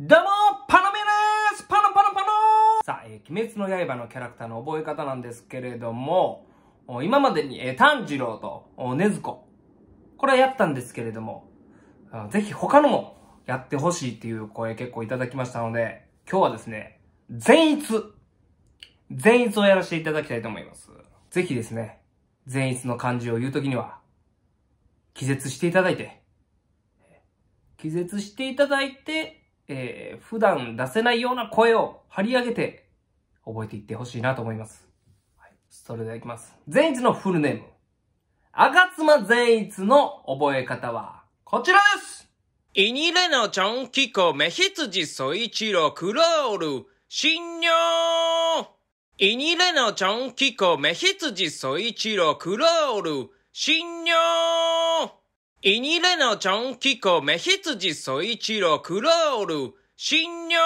どうもパノメですパノパノパノさあ、えー、鬼滅の刃のキャラクターの覚え方なんですけれども、今までに、えー、炭治郎と、ねずこ。これはやったんですけれども、ぜひ他のもやってほしいっていう声結構いただきましたので、今日はですね、善逸。善逸をやらせていただきたいと思います。ぜひですね、善逸の漢字を言うときには、気絶していただいて、気絶していただいて、えー、普段出せないような声を張り上げて覚えていってほしいなと思います。はい、それではいきます。善逸のフルネーム。赤妻善逸の覚え方はこちらですイニレのチョンキコメヒツジソイチロクロール、新尿イニレのチョンキコメヒツジソイチロクロール、新尿イニレのチョンキコ、メヒツジソイチロ、クロール、新尿